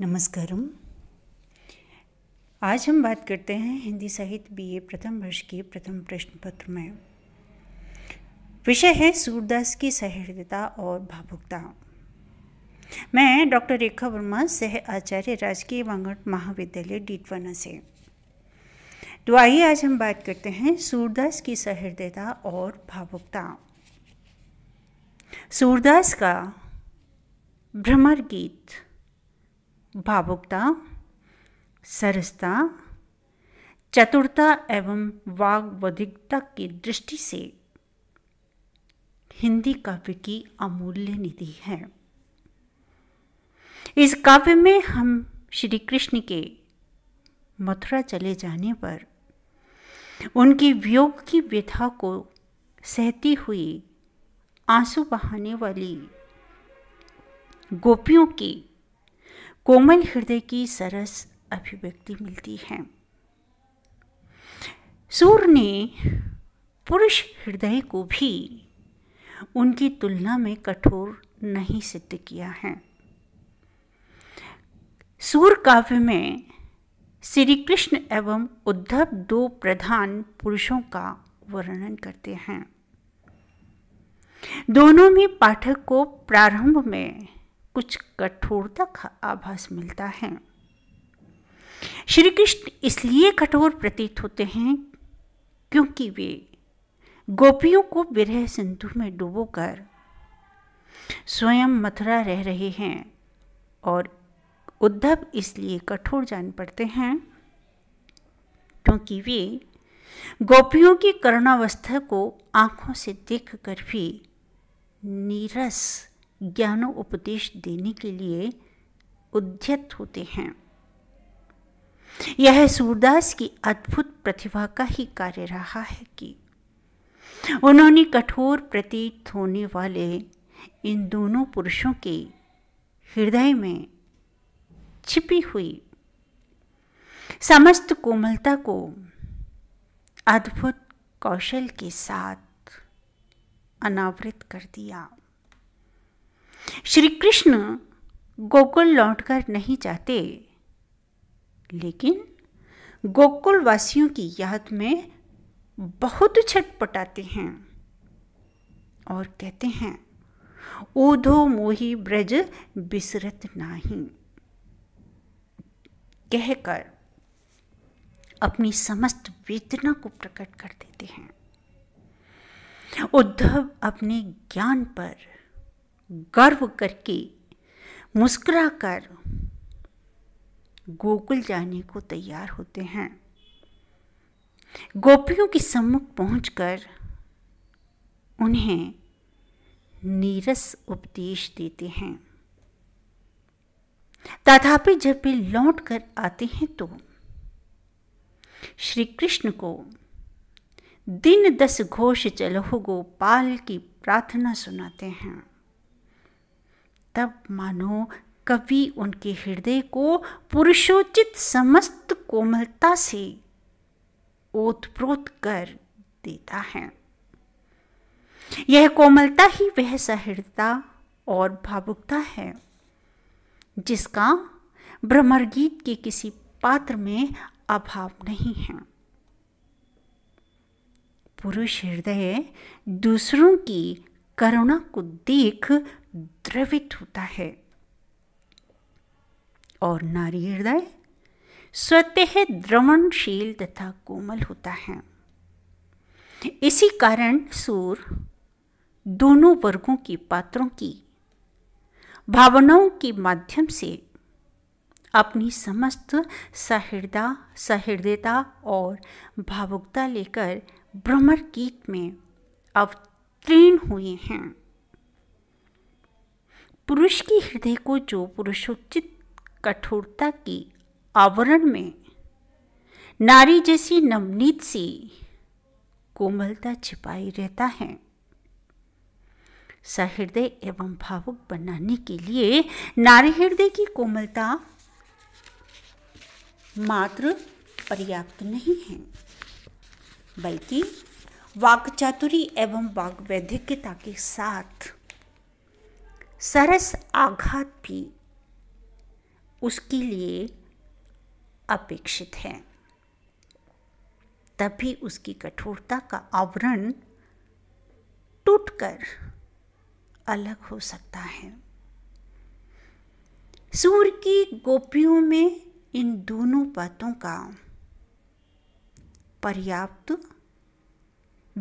नमस्कार आज हम बात करते हैं हिंदी साहित्य बीए प्रथम वर्ष के प्रथम प्रश्न पत्र में विषय है सूरदास की सहृदयता और भावुकता मैं डॉक्टर रेखा वर्मा सह आचार्य राजकीय वांगट महाविद्यालय डीटवाना से तो आइए आज हम बात करते हैं सूरदास की सहृदयता और भावुकता सूरदास का भ्रमर गीत भावुकता सरसता चतुरता एवं वाग्वधिकता की दृष्टि से हिंदी काव्य की अमूल्य निधि है इस काव्य में हम श्री कृष्ण के मथुरा चले जाने पर उनकी वियोग की व्यथा को सहती हुई आंसू बहाने वाली गोपियों की कोमल हृदय की सरस अभिव्यक्ति मिलती है सूर्य ने पुरुष हृदय को भी उनकी तुलना में कठोर नहीं सिद्ध किया है सूर काव्य में श्री कृष्ण एवं उद्धव दो प्रधान पुरुषों का वर्णन करते हैं दोनों में पाठक को प्रारंभ में कुछ कठोरता का आभास मिलता है श्री कृष्ण इसलिए कठोर प्रतीत होते हैं क्योंकि वे गोपियों को विरह सिंधु में डुबोकर स्वयं मथुरा रह रहे हैं और उद्धव इसलिए कठोर जान पड़ते हैं क्योंकि वे गोपियों की करुणावस्था को आंखों से देखकर भी नीरस ज्ञानो उपदेश देने के लिए उद्यत होते हैं यह सूरदास की अद्भुत प्रतिभा का ही कार्य रहा है कि उन्होंने कठोर प्रतीत होने वाले इन दोनों पुरुषों के हृदय में छिपी हुई समस्त कोमलता को अद्भुत कौशल के साथ अनावृत कर दिया श्री कृष्ण गोकुल लौटकर नहीं जाते लेकिन गोकुल वासियों की याद में बहुत छटपटाते हैं और कहते हैं ऊधो मोही ब्रज बिसरत नाही कहकर अपनी समस्त वेदना को प्रकट कर देते हैं उद्धव अपने ज्ञान पर गर्व करके मुस्कुरा कर गोकुल जाने को तैयार होते हैं गोपियों के सम्मुख पहुंचकर उन्हें नीरस उपदेश देते हैं तथापि जब वे लौट कर आते हैं तो श्री कृष्ण को दिन दस घोष चलो गोपाल की प्रार्थना सुनाते हैं तब मानो कवि उनके हृदय को पुरुषोचित समस्त कोमलता से ओतप्रोत कर देता है यह कोमलता ही वह सहृदता और भावुकता है जिसका भ्रमर गीत के किसी पात्र में अभाव नहीं है पुरुष हृदय दूसरों की करुणा को देख द्रवित होता है और नारी हृदय स्वतः द्रवणशील तथा कोमल होता है इसी कारण सूर दोनों वर्गों के पात्रों की भावनाओं के माध्यम से अपनी समस्त सहृदा सहृदयता और भावुकता लेकर भ्रमर गीत में अवत उत्तीर्ण हुए हैं पुरुष की हृदय को जो पुरुषोचित कठोरता की आवरण में नारी जैसी नवनीत सी कोमलता छिपाई रहता है सहृदय एवं भावुक बनाने के लिए नारी हृदय की कोमलता मात्र पर्याप्त नहीं है बल्कि वाक चातुरी एवं वाक वैधिकता के साथ सरस आघात भी उसके लिए अपेक्षित है तभी उसकी कठोरता का आवरण टूटकर अलग हो सकता है सूर्य की गोपियों में इन दोनों बातों का पर्याप्त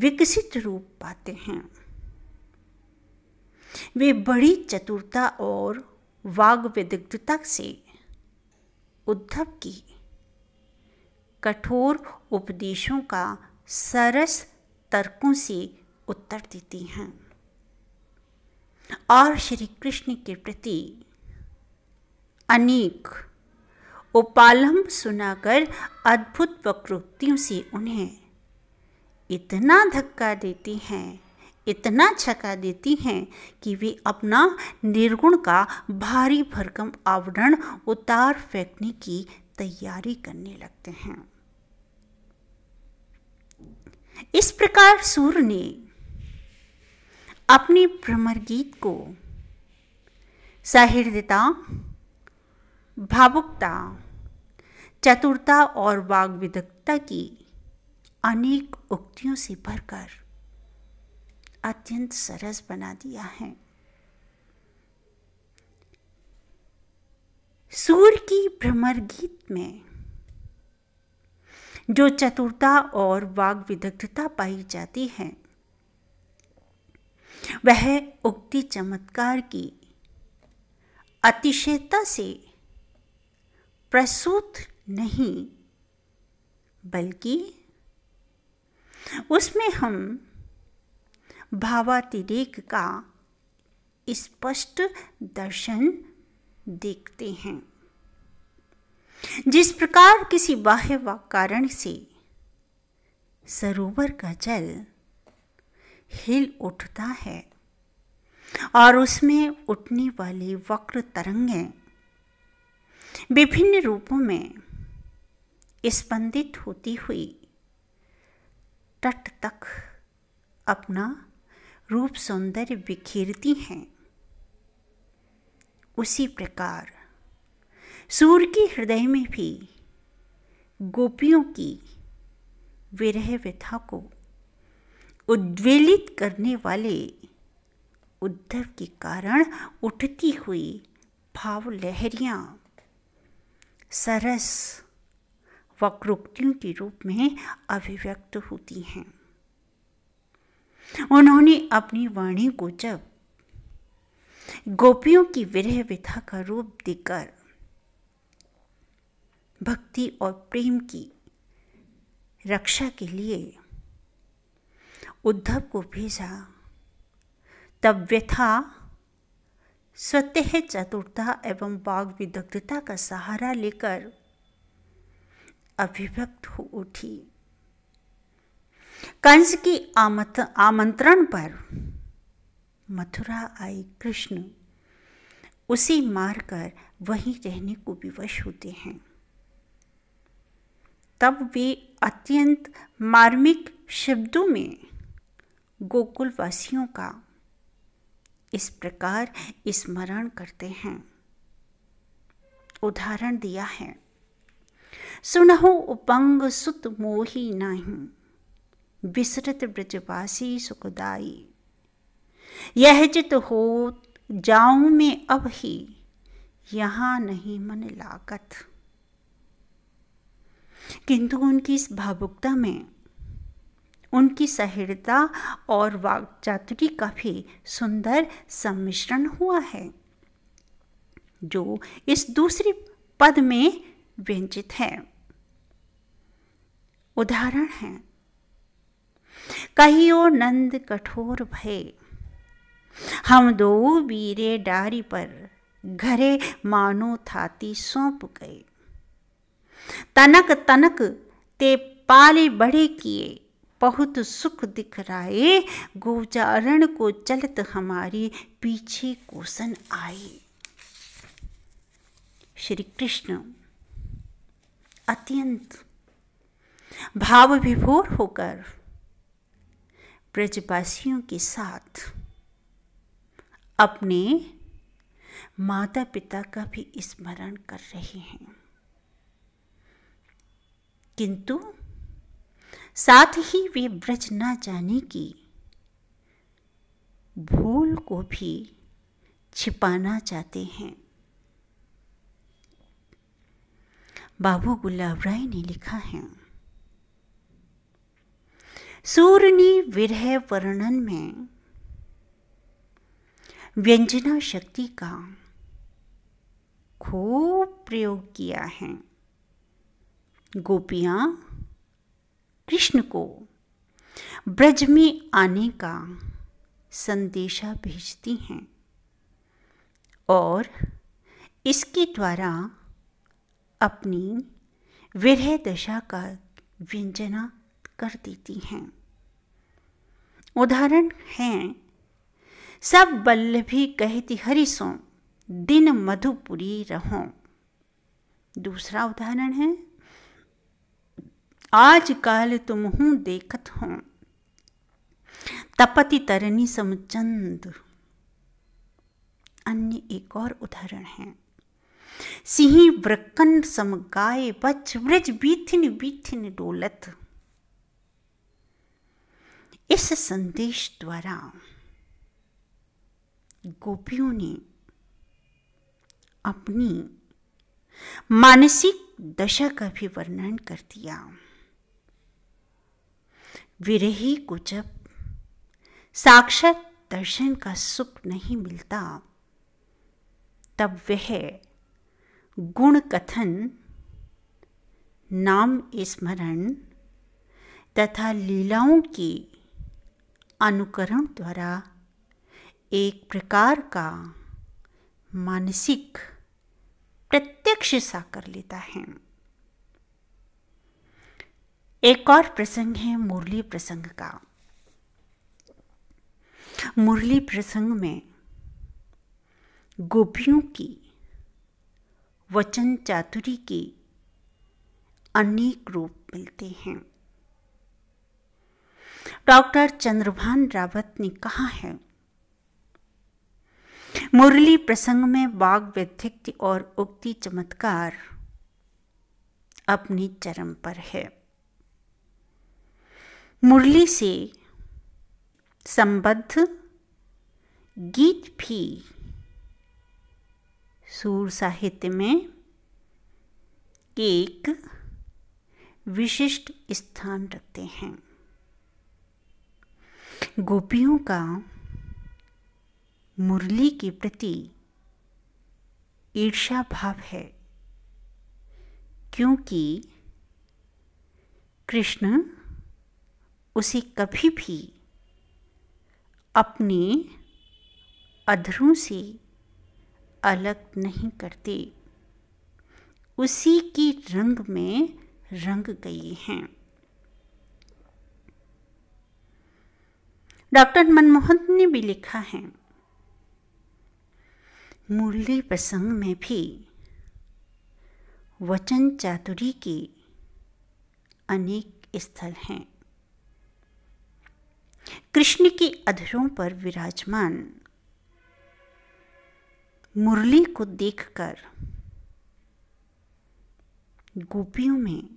विकसित रूप पाते हैं वे बड़ी चतुरता और वाग्विदग्धता से उद्धव की कठोर उपदेशों का सरस तर्कों से उत्तर देती हैं और श्री कृष्ण के प्रति अनेक उपालम सुनाकर अद्भुत वक्रोक्तियों से उन्हें इतना धक्का देती हैं इतना छका देती हैं कि वे अपना निर्गुण का भारी भरकम आवरण उतार फेंकने की तैयारी करने लगते हैं इस प्रकार सूर्य ने अपने भ्रमर गीत को सहृदयता भावुकता चतुरता और वाग्विधकता की अनेक उक्तियों से भरकर अत्यंत सरस बना दिया है सूर्य की भ्रमर गीत में जो चतुरता और वाग विदग्धता पाई जाती है वह उक्ति चमत्कार की अतिशयता से प्रसूत नहीं बल्कि उसमें हम भावातिरेक का स्पष्ट दर्शन देखते हैं जिस प्रकार किसी बाह्य व कारण से सरोवर का जल हिल उठता है और उसमें उठने वाली वक्र तरंगें विभिन्न रूपों में स्पंदित होती हुई तट तक अपना रूप सौंदर्य बिखेरती हैं उसी प्रकार सूर्य के हृदय में भी गोपियों की विरह व्यथा को उद्वेलित करने वाले उद्धव के कारण उठती हुई भाव लहरियां सरस वक्रोक्तियों के रूप में अभिव्यक्त होती हैं उन्होंने अपनी वाणी को जब गोपियों की विरह विधा का रूप देकर भक्ति और प्रेम की रक्षा के लिए उद्धव को भेजा तब व्यथा स्वतः चतुरता एवं बाघ विदग्धता का सहारा लेकर अभिव्यक्त हो उठी कंस की आमंत्रण पर मथुरा आए कृष्ण उसे मारकर वहीं रहने को विवश होते हैं तब वे अत्यंत मार्मिक शब्दों में गोकुलवासियों का इस प्रकार स्मरण करते हैं उदाहरण दिया है सुनहु उपंग सुत मोही नाही विसरत ब्रजवासी सुखदाई यह चित हो जाऊं में अब ही यहां नहीं मन लागत किंतु उनकी इस भावुकता में उनकी सहृदता और वाक्चातुरी का भी सुंदर सम्मिश्रण हुआ है जो इस दूसरे पद में व्यंजित है उदाहरण है कहियो नंद कठोर भय हम दो बीरे डारी पर घरे मानो थाती सौंप गए तनक तनक ते पाले बड़े किए बहुत सुख दिख राए गोचारण को चलत हमारे पीछे कोसन आए श्री कृष्ण अत्यंत भाव विभोर होकर ब्रजवासियों के साथ अपने माता पिता का भी स्मरण कर रहे हैं किंतु साथ ही वे ब्रज न जाने की भूल को भी छिपाना चाहते हैं बाबू गुलाब राय ने लिखा है सूरनी विरह वर्णन में व्यंजना शक्ति का खूब प्रयोग किया है गोपिया कृष्ण को ब्रज में आने का संदेशा भेजती हैं और इसके द्वारा अपनी विरह दशा का व्यंजना कर देती हैं उदाहरण हैं सब बल्लभी कहती हरिसों दिन मधुपुरी रहो दूसरा उदाहरण है आज काल तुम हूं देखत हो तपति तरनी समचंद अन्य एक और उदाहरण है सिंह सम गाय बच ब्रज बीथिन बीथिन डोलत इस संदेश द्वारा गोपियों ने अपनी मानसिक दशा का भी वर्णन कर दिया विरही को जब साक्षात दर्शन का सुख नहीं मिलता तब वह गुण कथन नाम स्मरण तथा लीलाओं के अनुकरण द्वारा एक प्रकार का मानसिक प्रत्यक्ष सा कर लेता है एक और प्रसंग है मुरली प्रसंग का मुरली प्रसंग में गोपियों की वचन चातुरी के अनेक रूप मिलते हैं डॉक्टर चंद्रभान रावत ने कहा है मुरली प्रसंग में बाग व्यक्तित्व और उक्ति चमत्कार अपने चरम पर है मुरली से संबद्ध गीत भी सूर साहित्य में एक विशिष्ट स्थान रखते हैं गोपियों का मुरली के प्रति ईर्षा भाव है क्योंकि कृष्ण उसे कभी भी अपने अधरों से अलग नहीं करती उसी की रंग में रंग गई हैं डॉक्टर मनमोहन ने भी लिखा है मुरली प्रसंग में भी वचन चातुरी के अनेक स्थल हैं कृष्ण के अधरों पर विराजमान मुरली को देखकर गोपियों में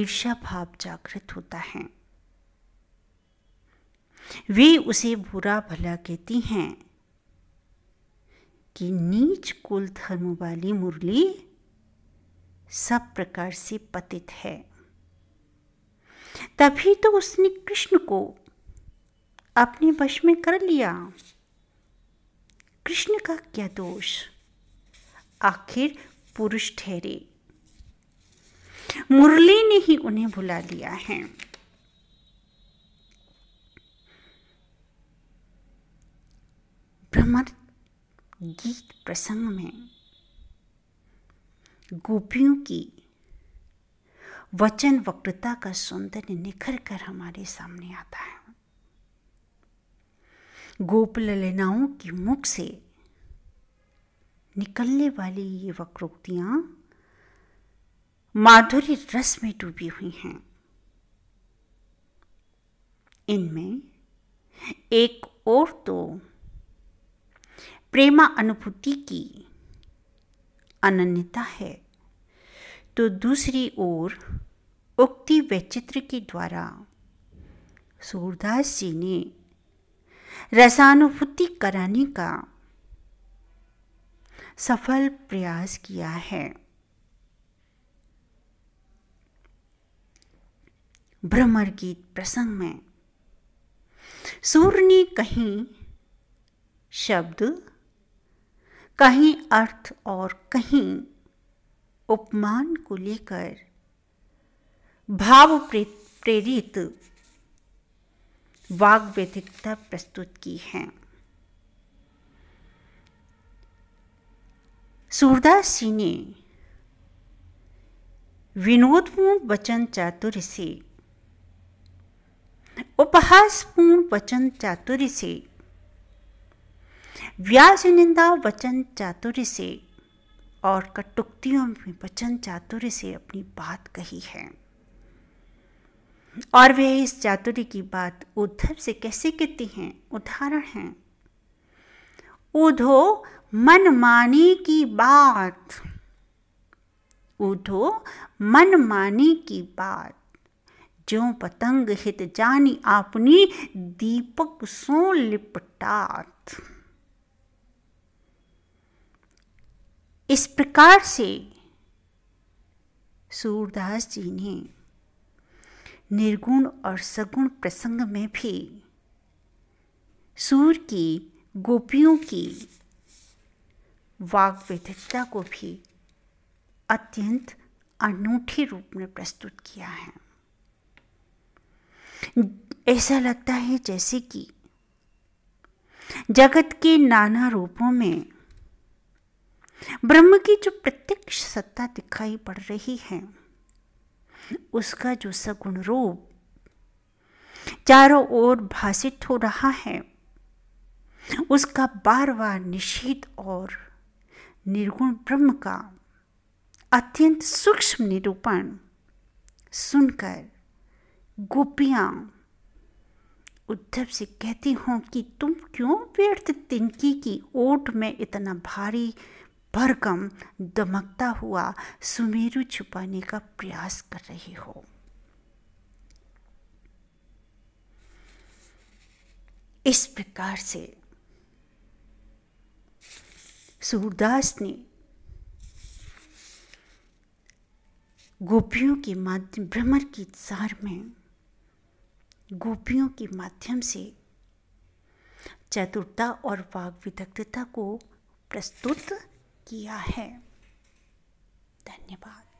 ईर्षा भाव जागृत होता है वे उसे बुरा भला कहती हैं कि नीच कुल धर्म वाली मुरली सब प्रकार से पतित है तभी तो उसने कृष्ण को अपने वश में कर लिया कृष्ण का क्या दोष आखिर पुरुष ठहरे मुरली ने ही उन्हें भुला लिया है भ्रमर गीत प्रसंग में गोपियों की वचन वक्रता का सौंदर्य निखर कर हमारे सामने आता है गोपल के मुख से निकलने वाली ये वक्रोक्तियां माधुरी रस में डूबी हुई हैं इनमें एक और तो प्रेमा अनुभूति की अनन्यता है तो दूसरी ओर उक्ति वैचित्र के द्वारा सूरदास जी ने रसानुभूति कराने का सफल प्रयास किया है भ्रमर गीत प्रसंग में सूर्य ने कहीं शब्द कहीं अर्थ और कहीं उपमान को लेकर भाव प्रेरित वाग प्रस्तुत की है सूरदास जी ने विनोदपूर्ण वचन चातुर्य से उपहासपूर्ण वचन चातुर्य से व्यास निंदा वचन चातुर्य से और कटुक्तियों में वचन चातुर्य से अपनी बात कही है और वे इस चातुर्य की बात उद्धव से कैसे कहती हैं उदाहरण हैं उधो मनमानी की बात उधो मनमानी की बात जो पतंग हित जानी आपनी दीपक सो लिपटात इस प्रकार से सूरदास जी ने निर्गुण और सगुण प्रसंग में भी सूर की गोपियों की वाक विधिता को भी अत्यंत अनूठे रूप में प्रस्तुत किया है ऐसा लगता है जैसे कि जगत के नाना रूपों में ब्रह्म की जो प्रत्यक्ष सत्ता दिखाई पड़ रही है उसका जो सगुण रूप चारों ओर भाषित हो रहा है उसका बार बार निशीत और निर्गुण ब्रह्म का अत्यंत सूक्ष्म निरूपण सुनकर गोपियां उद्धव से कहती हों कि तुम क्यों व्यर्थ तिनकी की ओट में इतना भारी भरकम दमकता हुआ सुमेरु छुपाने का प्रयास कर रही हो इस प्रकार से सूरदास ने गोपियों के माध्यम भ्रमर की सार में गोपियों के माध्यम से चतुरता और वाग विदग्धता को प्रस्तुत किया है धन्यवाद